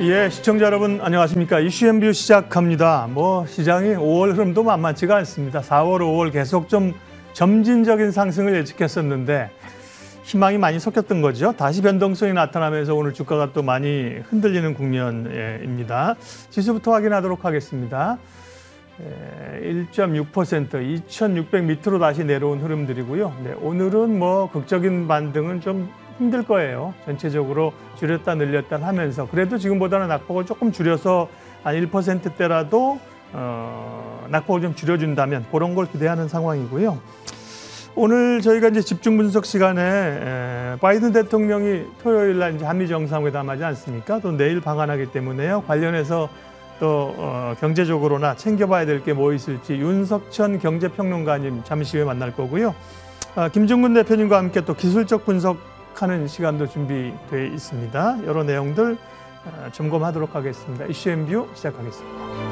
예, 시청자 여러분 안녕하십니까. 이슈 엠뷰 시작합니다. 뭐 시장이 5월 흐름도 만만치가 않습니다. 4월, 5월 계속 좀 점진적인 상승을 예측했었는데 희망이 많이 섞였던 거죠. 다시 변동성이 나타나면서 오늘 주가가 또 많이 흔들리는 국면입니다. 지수부터 확인하도록 하겠습니다. 1.6% 2,600 밑으로 다시 내려온 흐름들이고요. 네, 오늘은 뭐 극적인 반등은 좀 힘들 거예요. 전체적으로 줄였다 늘렸다 하면서 그래도 지금보다는 낙폭을 조금 줄여서 한 1%대라도 어, 낙폭을 좀 줄여준다면 그런 걸 기대하는 상황이고요. 오늘 저희가 이제 집중 분석 시간에 에, 바이든 대통령이 토요일 날 이제 한미 정상회담하지 않습니까? 또 내일 방한하기 때문에요. 관련해서 또 어, 경제적으로나 챙겨봐야 될 게 뭐 있을지 윤석천 경제평론가님 잠시 후에 만날 거고요. 아, 김종근 대표님과 함께 또 기술적 분석 시작하는 시간도 준비되어 있습니다. 여러 내용들 어, 점검하도록 하겠습니다. 이슈앤뷰 시작하겠습니다.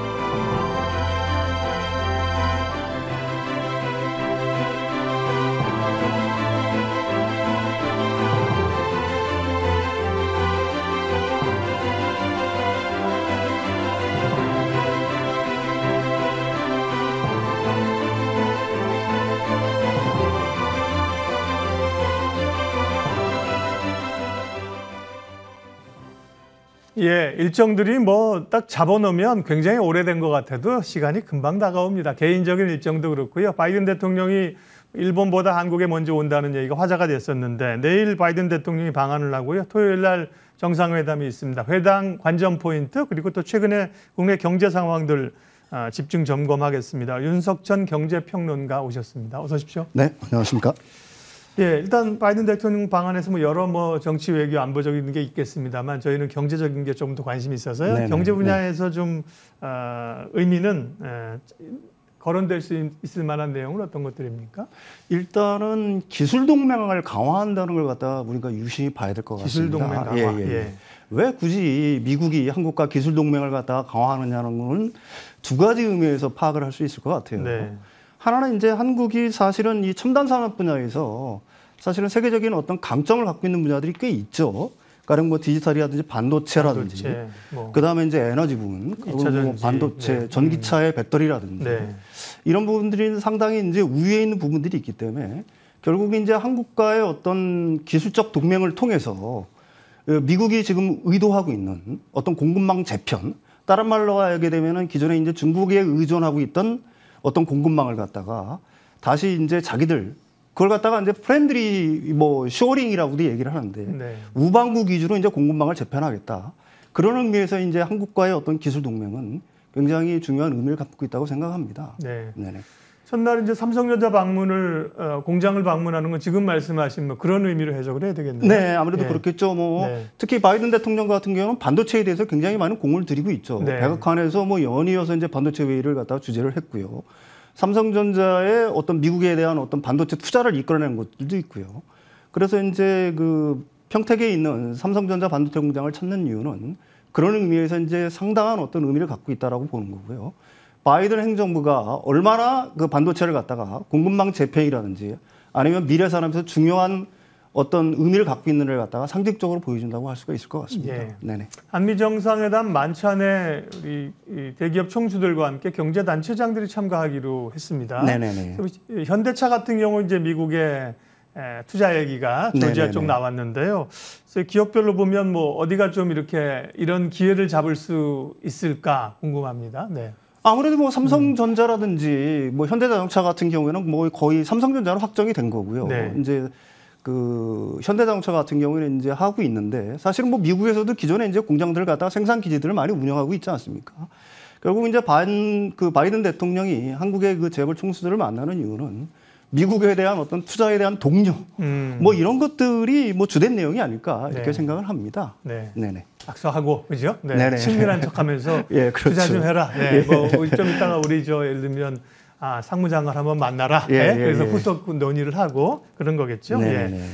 예, 일정들이 뭐 딱 잡아놓으면 굉장히 오래된 것 같아도 시간이 금방 다가옵니다. 개인적인 일정도 그렇고요. 바이든 대통령이 일본보다 한국에 먼저 온다는 얘기가 화제가 됐었는데 내일 바이든 대통령이 방한을 하고요. 토요일 날 정상회담이 있습니다. 회담 관전 포인트 그리고 또 최근에 국내 경제 상황들 아, 집중 점검하겠습니다. 윤석천 경제평론가 오셨습니다. 어서 오십시오. 네, 안녕하십니까. 예, 일단 바이든 대통령 방안에서 뭐 여러 뭐 정치 외교 안보적인 게 있겠습니다만 저희는 경제적인 게 조금 더 관심이 있어서요. 네네, 경제 네. 분야에서 네. 좀 어, 의미는 에, 예, 거론될 수 있을 만한 내용은 어떤 것들입니까? 일단은 기술 동맹을 강화한다는 걸 갖다 우리가 유심히 봐야 될 것 같습니다. 기술 동맹 강화. 예, 예. 예. 예. 왜 굳이 미국이 한국과 기술 동맹을 갖다 강화하느냐는 건 두 가지 의미에서 파악을 할 수 있을 것 같아요. 네. 하나는 이제 한국이 사실은 이 첨단 산업 분야에서 사실은 세계적인 어떤 강점을 갖고 있는 분야들이 꽤 있죠. 가령 뭐 디지털이라든지 반도체라든지 반도체, 뭐 그다음에 이제 에너지 부분 뭐 반도체 네. 전기차의 음. 배터리라든지 네. 이런 부분들이 상당히 이제 우위에 있는 부분들이 있기 때문에 결국 이제 한국과의 어떤 기술적 동맹을 통해서 어, 미국이 지금 의도하고 있는 어떤 공급망 재편 다른 말로 하게 되면은 기존에 이제 중국에 의존하고 있던 어떤 공급망을 갖다가 다시 이제 자기들 그걸 갖다가 이제 프렌들이 뭐 쇼링이라고도 얘기를 하는데 네. 우방국 위주로 이제 공급망을 재편하겠다. 그런 의미에서 이제 한국과의 어떤 기술 동맹은 굉장히 중요한 의미를 갖고 있다고 생각합니다. 네. 네네. 첫날 이제 삼성전자 방문을 어, 공장을 방문하는 건 지금 말씀하신 뭐 그런 의미로 해석을 해야 되겠네요. 네, 아무래도 네. 그렇겠죠. 뭐 네. 특히 바이든 대통령 같은 경우는 반도체에 대해서 굉장히 많은 공을 들이고 있죠. 네. 백악관에서 뭐 연이어서 이제 반도체 회의를 갖다가 주재를 했고요. 삼성전자의 어떤 미국에 대한 어떤 반도체 투자를 이끌어낸 것들도 있고요. 그래서 이제 그 평택에 있는 삼성전자 반도체 공장을 찾는 이유는 그런 의미에서 이제 상당한 어떤 의미를 갖고 있다라고 보는 거고요. 바이든 행정부가 얼마나 그 반도체를 갖다가 공급망 재편이라든지 아니면 미래 산업에서 중요한 어떤 의미를 갖고 있는 를 갖다가 상징적으로 보여준다고 할 수가 있을 것 같습니다. 예. 네네. 한미 정상회담 만찬에 우리 대기업 총수들과 함께 경제 단체장들이 참가하기로 했습니다. 네네네. 현대차 같은 경우 이제 미국의 투자 얘기가 조지아 쪽 나왔는데요. 그래서 기업별로 보면 뭐 어디가 좀 이렇게 이런 기회를 잡을 수 있을까 궁금합니다. 네. 아무래도 뭐 삼성전자라든지 음. 뭐 현대자동차 같은 경우에는 뭐 거의 삼성전자로 확정이 된 거고요. 네. 이제 그 현대자동차 같은 경우는 에 이제 하고 있는데 사실은 뭐 미국에서도 기존에 이제 공장들을 갖다가 생산 기지들을 많이 운영하고 있지 않습니까? 결국 이제 반 그 바이든 대통령이 한국의 그 재벌 총수들을 만나는 이유는 미국에 대한 어떤 투자에 대한 동력 음. 뭐 이런 것들이 뭐 주된 내용이 아닐까 이렇게 네. 생각을 합니다. 네. 네네. 악수하고 그죠? 네. 네네. 친밀한 척하면서 예, 그렇죠. 투자 좀 해라. 네. 예. 뭐좀 뭐 이따가 우리 저 예를 들면 아 상무장을 한번 만나라. 예, 네. 예, 그래서 예. 후속 논의를 하고 그런 거겠죠. 네 예.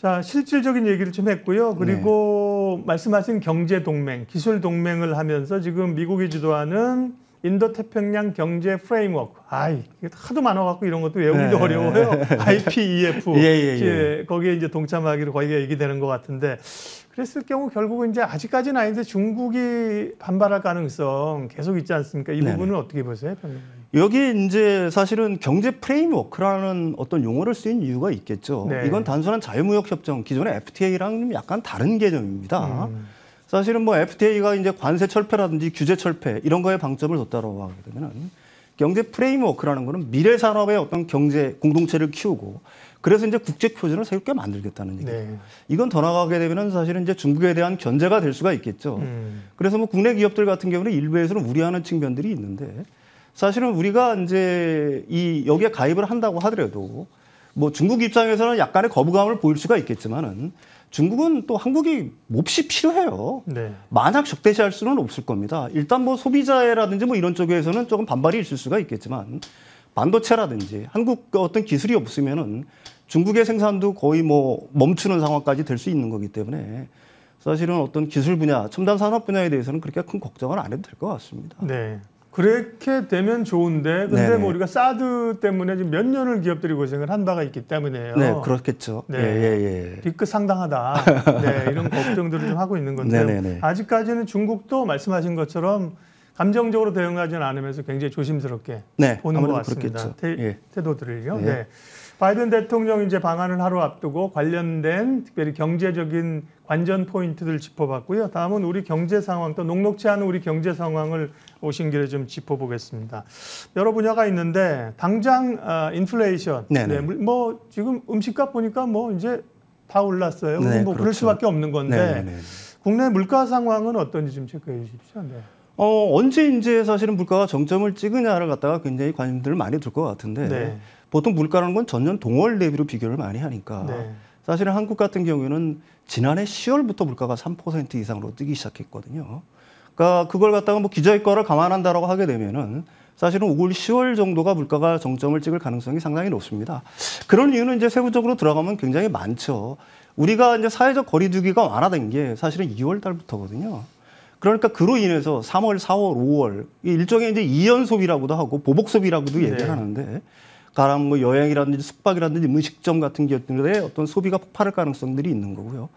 자 실질적인 얘기를 좀 했고요. 그리고 네. 말씀하신 경제 동맹, 기술 동맹을 하면서 지금 미국이 주도하는 인도 태평양 경제 프레임워크. 아이, 하도 많아갖고 이런 것도 외우기도 네. 어려워요. IPEF. 예, 예, 예. 거기에 이제 동참하기로 거기가 얘기되는 것 같은데 그랬을 경우 결국은 이제 아직까지는 아닌데 중국이 반발할 가능성 계속 있지 않습니까? 이 부분은 네네. 어떻게 보세요, 평론가 여기 이제 사실은 경제 프레임워크라는 어떤 용어를 쓰인 이유가 있겠죠. 네. 이건 단순한 자유무역협정, 기존의 FTA랑 약간 다른 개념입니다. 음. 사실은 뭐 FTA가 이제 관세 철폐라든지 규제 철폐 이런 거에 방점을 뒀다라고 하게 되면은 경제 프레임워크라는 거는 미래 산업의 어떤 경제 공동체를 키우고 그래서 이제 국제 표준을 새롭게 만들겠다는 얘기죠. 네. 이건 더 나가게 되면은 사실은 이제 중국에 대한 견제가 될 수가 있겠죠. 음. 그래서 뭐 국내 기업들 같은 경우는 일부에서는 우려하는 측면들이 있는데 사실은 우리가 이제 이 여기에 가입을 한다고 하더라도 뭐 중국 입장에서는 약간의 거부감을 보일 수가 있겠지만은 중국은 또 한국이 몹시 필요해요. 네. 만약 적대시할 수는 없을 겁니다. 일단 뭐 소비자라든지 뭐 이런 쪽에서는 조금 반발이 있을 수가 있겠지만 반도체라든지 한국 어떤 기술이 없으면은 중국의 생산도 거의 뭐 멈추는 상황까지 될 수 있는 거기 때문에 사실은 어떤 기술 분야, 첨단 산업 분야에 대해서는 그렇게 큰걱정을안 해도 될 것 같습니다. 네. 그렇게 되면 좋은데 근데 네네. 뭐 우리가 사드 때문에 지금 몇 년을 기업들이 고생을 한 바가 있기 때문에요. 네, 그렇겠죠. 네, 예, 예, 예. 상당하다. 네, 이런 걱정들을 좀 하고 있는 건데 아직까지는 중국도 말씀하신 것처럼 감정적으로 대응하지는 않으면서 굉장히 조심스럽게 네, 보는 것 같습니다. 태, 예. 태도들을요. 네. 네. 바이든 대통령 이제 방한을 하루 앞두고 관련된 특별히 경제적인 관전 포인트들 짚어봤고요. 다음은 우리 경제 상황 또 녹록치 않은 우리 경제 상황을 오신 길에 좀 짚어보겠습니다. 여러 분야가 있는데 당장 아, 인플레이션, 네네. 네, 네. 네 뭐 지금 음식값 보니까 뭐 이제 다 올랐어요. 네, 뭐 그렇죠. 그럴 수밖에 없는 건데 네네네. 네, 국내 물가 상황은 어떤지 좀 체크해 주십시오. 네. 어, 언제 이제 사실은 물가가 정점을 찍으냐를 갖다가 굉장히 관심들을 많이 둘 것 같은데 네. 보통 물가라는 건 전년 동월 대비로 비교를 많이 하니까 네. 사실은 한국 같은 경우에는 지난해 10월부터 물가가 3% 이상으로 뛰기 시작했거든요. 그러니까 그걸 갖다가 뭐 기저효과를 감안한다라고 하게 되면은 사실은 올월 10월 정도가 물가가 정점을 찍을 가능성이 상당히 높습니다. 그런 이유는 이제 세부적으로 들어가면 굉장히 많죠. 우리가 이제 사회적 거리두기가 완화된 게 사실은 2월 달부터거든요. 그러니까 그로 인해서 3월, 4월, 5월 일종의 이제 이연 소비라고도 하고 보복 소비라고도 얘기를 네. 하는데 가람 뭐 여행이라든지 숙박이라든지 음식점 같은 기업들의 어떤 소비가 폭발할 가능성들이 있는 거고요.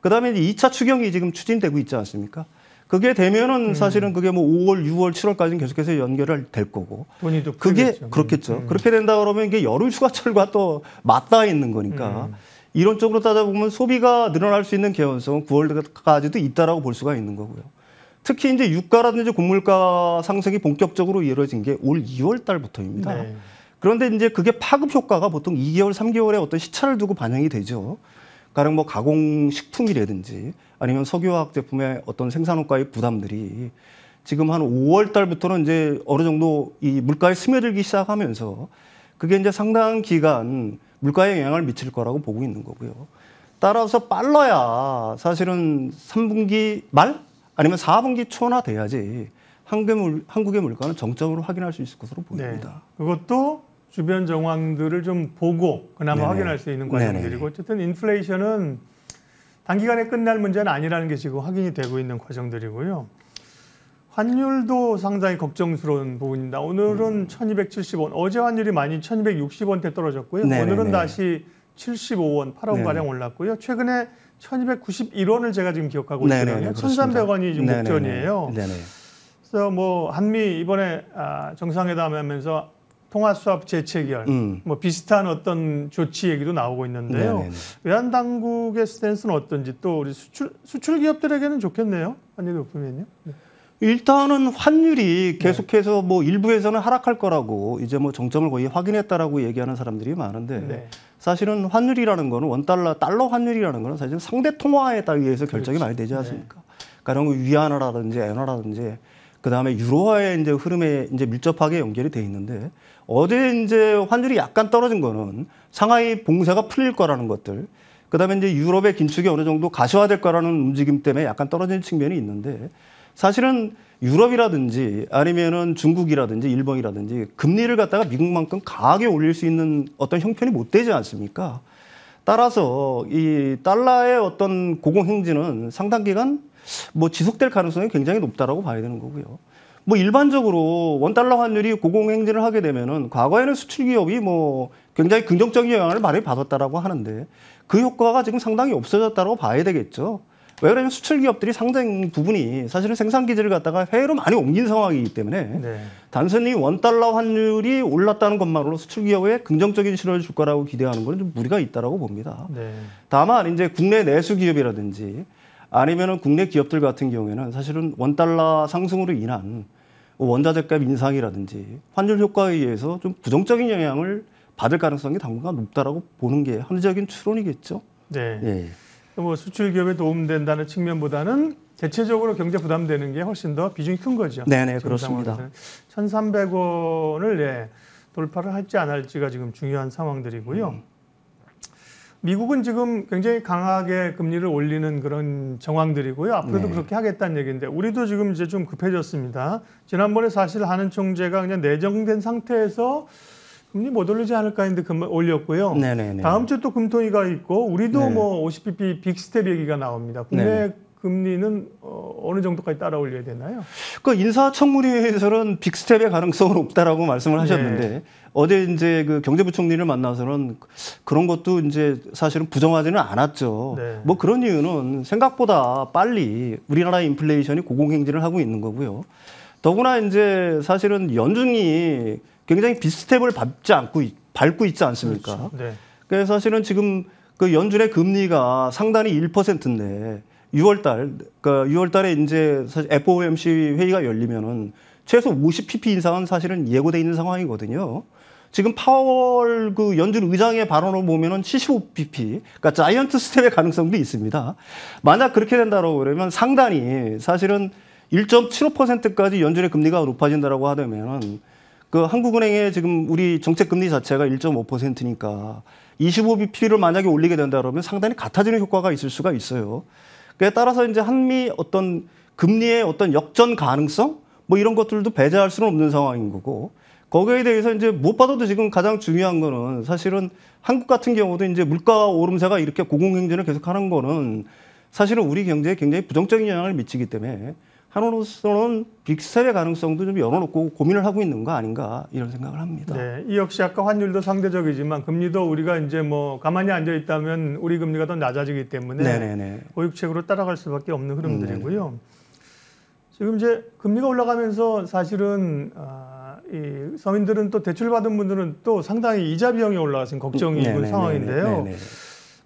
그다음에 이제 2차 추경이 지금 추진되고 있지 않습니까? 그게 되면은 음. 사실은 그게 뭐 5월, 6월, 7월까지는 계속해서 연결을 될 거고. 돈이도 그게 풀겠죠. 그렇겠죠. 음. 그렇게 된다 그러면 이게 여름 휴가철과 또 맞닿아 있는 거니까 음. 이론적으로 따져보면 소비가 늘어날 수 있는 개연성은 9월까지도 있다라고 볼 수가 있는 거고요. 특히 이제 유가라든지 곡물가 상승이 본격적으로 이루어진 게 올 2월 달부터입니다. 네. 그런데 이제 그게 파급 효과가 보통 2개월, 3개월의 어떤 시차를 두고 반영이 되죠. 가령 뭐 가공 식품이라든지 아니면 석유화학 제품의 어떤 생산원과의 부담들이 지금 한 5월 달부터는 이제 어느 정도 이 물가에 스며들기 시작하면서 그게 이제 상당 기간 물가에 영향을 미칠 거라고 보고 있는 거고요. 따라서 빨라야 사실은 3분기 말 아니면 4분기 초나 돼야지 한국의, 물, 가는 정점으로 확인할 수 있을 것으로 네. 보입니다. 네. 그것도 주변 정황들을 좀 보고 그나마 네네. 확인할 수 있는 과정들이고 어쨌든 인플레이션은 단기간에 끝날 문제는 아니라는 게 지금 확인이 되고 있는 과정들이고요. 환율도 상당히 걱정스러운 부분입니다. 오늘은 음. 1270원, 어제 환율이 많이 1260원대 떨어졌고요. 네네네. 오늘은 다시 75원, 8원가량 올랐고요. 최근에 1291원을 제가 지금 기억하고 네네 있거든요. 습니다 1300원이 지금 네네 목전이에요. 네네. 그래서 뭐 한미 이번에 아, 정상회담 하면서 통화 수합 재체결 음. 뭐 비슷한 어떤 조치 얘기도 나오고 있는데요. 네네네. 외환 당국의 스탠스는 어떤지 또 우리 수출 수출 기업들에게는 좋겠네요. 환율이 높으면요. 네. 일단은 환율이 네. 계속해서 네. 뭐 일부에서는 하락할 거라고 이제 뭐 정점을 거의 확인했다라고 얘기하는 사람들이 많은데 네. 사실은 환율이라는 거는 원달러, 달러 환율이라는 거는 사실 상대 통화에 따라서 결정이 그렇지. 많이 되지 네. 않습니까? 네. 그러니까 이런 위안화라든지 엔화라든지 그다음에 유로화의 이제 흐름에 이제 밀접하게 연결이 돼 있는데 어제 이제 환율이 약간 떨어진 거는 상하이 봉쇄가 풀릴 거라는 것들 그다음에 이제 유럽의 긴축이 어느 정도 가시화될 거라는 움직임 때문에 약간 떨어진 측면이 있는데 사실은 유럽이라든지 아니면은 중국이라든지 일본이라든지 금리를 갖다가 미국만큼 강하게 올릴 수 있는 어떤 형편이 못 되지 않습니까? 따라서 이 달러의 어떤 고공행진은 상당 기간 뭐 지속될 가능성이 굉장히 높다라고 봐야 되는 거고요. 뭐 일반적으로 원달러 환율이 고공행진을 하게 되면은 과거에는 수출 기업이 뭐 굉장히 긍정적인 영향을 많이 받았다라고 하는데 그 효과가 지금 상당히 없어졌다고 라 봐야 되겠죠. 왜 그러냐면 수출 기업들이 상당 부분이 사실은 생산 기지를 갖다가 해외로 많이 옮긴 상황이기 때문에 네. 단순히 원 달러 환율이 올랐다는 것만으로 수출 기업에 긍정적인 신호를 줄 거라고 기대하는 것은 좀 무리가 있다라고 봅니다. 네. 다만 이제 국내 내수 기업이라든지 아니면은 국내 기업들 같은 경우에는 사실은 원 달러 상승으로 인한 원자재값 인상이라든지 환율 효과에 의해서 좀 부정적인 영향을 받을 가능성이 당분간 높다라고 보는 게 합리적인 추론이겠죠. 네. 예. 뭐 수출 기업에 도움된다는 측면보다는 대체적으로 경제 부담되는 게 훨씬 더 비중이 큰 거죠. 네네 네, 그렇습니다. 1,300원을 예, 돌파를 할지 안 할지가 지금 중요한 상황들이고요. 음. 미국은 지금 굉장히 강하게 금리를 올리는 그런 정황들이고요. 앞으로도 네. 그렇게 하겠다는 얘기인데 우리도 지금 이제 좀 급해졌습니다. 지난번에 사실 하는 총재가 그냥 내정된 상태에서 금리 못올리지 않을까 했는데 금 올렸고요. 네네네. 다음 주 또 금통위가 있고 우리도 네뭐 50bp 빅스텝 얘기가 나옵니다. 국내 네네. 금리는 어, 느 정도까지 따라 올려야 되나요? 그 인사청문회에서는 빅스텝의 가능성은 없다라고 말씀을 네. 하셨는데 네. 어제 이제 그 경제부총리를 만나서는 그런 것도 이제 사실은 부정하지는 않았죠. 네. 뭐 그런 이유는 생각보다 빨리 우리나라 인플레이션이 고공행진을 하고 있는 거고요. 더구나 이제 사실은 연준이 굉장히 비스텝을 밟지 않고 밟고 있지 않습니까? 그렇죠. 네. 그래서 사실은 지금 그 연준의 금리가 상단이 1%인데 6월 달, 그러 그러니까 6월 달에 이제 사실 FOMC 회의가 열리면은 최소 50pp 인상은 사실은 예고돼 있는 상황이거든요. 지금 파월 그 연준 의장의 발언을 보면은 75bp, 그러니까 자이언트 스텝의 가능성도 있습니다. 만약 그렇게 된다고 그러면 상단이 사실은 1.75%까지 연준의 금리가 높아진다라고 하면은 다그 한국은행의 지금 우리 정책금리 자체가 1.5%니까 25BP를 만약에 올리게 된다 그러면 상당히 같아지는 효과가 있을 수가 있어요. 그에 따라서 이제 한미 어떤 금리의 어떤 역전 가능성 뭐 이런 것들도 배제할 수는 없는 상황인 거고 거기에 대해서 이제 무엇보다도 지금 가장 중요한 거는 사실은 한국 같은 경우도 이제 물가 오름세가 이렇게 고공행진을 계속하는 거는 사실은 우리 경제에 굉장히 부정적인 영향을 미치기 때문에 한으로서는 빅셀의 가능성도 좀 열어놓고 고민을 하고 있는 거 아닌가 이런 생각을 합니다. 네, 이 역시 아까 환율도 상대적이지만 금리도 우리가 이제 뭐 가만히 앉아 있다면 우리 금리가 더 낮아지기 때문에 네네네. 보육책으로 따라갈 수밖에 없는 흐름들이고요. 음, 네네. 지금 이제 금리가 올라가면서 사실은 아, 이 서민들은 또 대출받은 분들은 또 상당히 이자 비용이 올라가서 걱정이 네네 상황인데요. 네네네.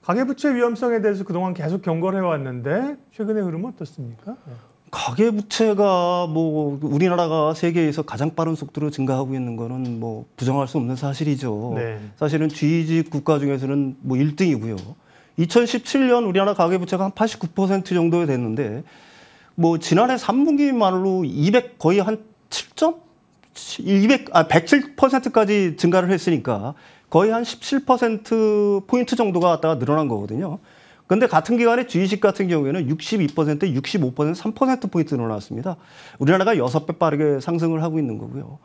가계부채 위험성에 대해서 그동안 계속 경고를 해왔는데 최근의 흐름은 어떻습니까? 네. 가계 부채가 뭐 우리나라가 세계에서 가장 빠른 속도로 증가하고 있는 거는 뭐 부정할 수 없는 사실이죠. 네. 사실은 G직 국가 중에서는 뭐 1등이고요. 2017년 우리나라 가계 부채가 한 89% 정도에 됐는데 뭐 지난해 3분기만으로 200 거의 한 7점 200, 아, 107%까지 증가를 했으니까 거의 한 17% 포인트 정도가 갖다가 늘어난 거거든요. 근데 같은 기간에 주의식 같은 경우에는 62%, 65%, 3%포인트 늘어났습니다. 우리나라가 6배 빠르게 상승을 하고 있는 거고요.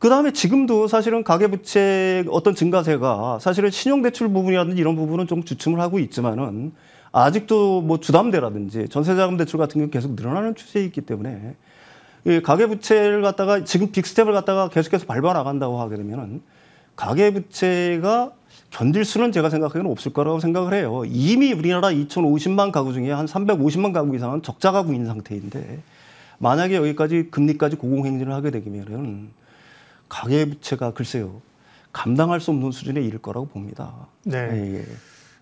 그 다음에 지금도 사실은 가계부채 어떤 증가세가 사실은 신용대출 부분이라든지 이런 부분은 좀 주춤을 하고 있지만은 아직도 뭐 주담대라든지 전세자금 대출 같은 경우 는 계속 늘어나는 추세에있기 때문에 가계부채를 갖다가 지금 빅스텝을 갖다가 계속해서 밟아 나간다고 하게 되면은 가계부채가 견딜 수는 제가 생각하기에는 없을 거라고 생각을 해요. 이미 우리나라 2,050만 가구 중에 한 350만 가구 이상은 적자 가구인 상태인데 만약에 여기까지 금리까지 고공행진을 하게 되면은 가계부채가 글쎄요 감당할 수 없는 수준에 이를 거라고 봅니다. 네. 예, 예.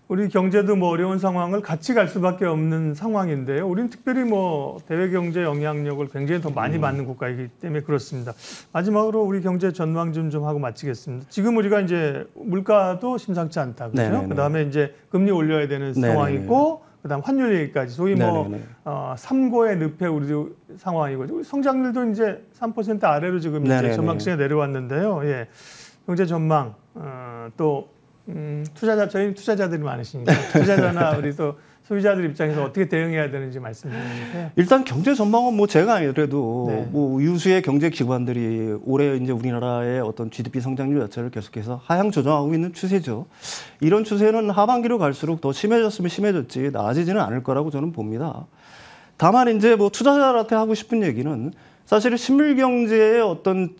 우리 경제도 뭐 어려운 상황을 같이 갈 수밖에 없는 상황인데요. 우리는 특별히 뭐 대외 경제 영향력을 굉장히 더 많이 음. 받는 국가이기 때문에 그렇습니다. 마지막으로 우리 경제 전망 좀, 좀 하고 마치겠습니다. 지금 우리가 이제 물가도 심상치 않다 그죠? 그다음에 이제 금리 올려야 되는 상황이고 그다음 환율 얘기까지 소위 뭐 어, 삼고의 늪에 우리 상황이고 우리 성장률도 이제 3% 아래로 지금 이제 전망치에 내려왔는데요. 예. 경제 전망 어, 또 음, 투자자 저희 투자자들이 많으시니까 투자자나 우리 또 소비자들 입장에서 어떻게 대응해야 되는지 말씀드 주세요. 일단 경제 전망은 뭐 제가 아니더라도 네. 뭐 유수의 경제 기관들이 올해 이제 우리나라의 어떤 GDP 성장률 자체를 계속해서 하향 조정하고 있는 추세죠. 이런 추세는 하반기로 갈수록 더 심해졌으면 심해졌지 나아지지는 않을 거라고 저는 봅니다. 다만 이제 뭐 투자자한테 하고 싶은 얘기는 사실은 실물 경제의 어떤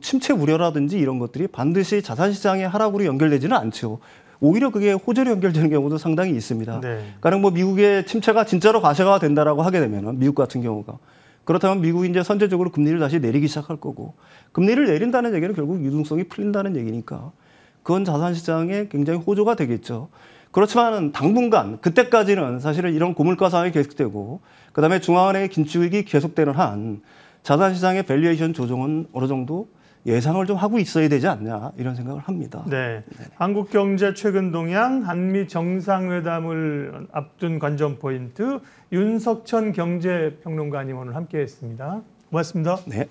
침체 우려라든지 이런 것들이 반드시 자산시장의 하락으로 연결되지는 않죠. 오히려 그게 호재로 연결되는 경우도 상당히 있습니다. 네. 가령 그러니까 뭐 미국의 침체가 진짜로 과세가 된다라고 하게 되면 미국 같은 경우가 그렇다면 미국이 이제 선제적으로 금리를 다시 내리기 시작할 거고 금리를 내린다는 얘기는 결국 유동성이 풀린다는 얘기니까 그건 자산시장에 굉장히 호조가 되겠죠. 그렇지만 당분간 그때까지는 사실은 이런 고물가 상황이 계속되고 그다음에 중앙은행의 긴축이 계속되는 한 자산시장의 밸류에이션 조정은 어느 정도 예상을 좀 하고 있어야 되지 않냐 이런 생각을 합니다. 네. 한국 경제 최근 동향, 한미 정상회담을 앞둔 관전 포인트 윤석천 경제평론가님 오늘 함께했습니다. 고맙습니다. 네.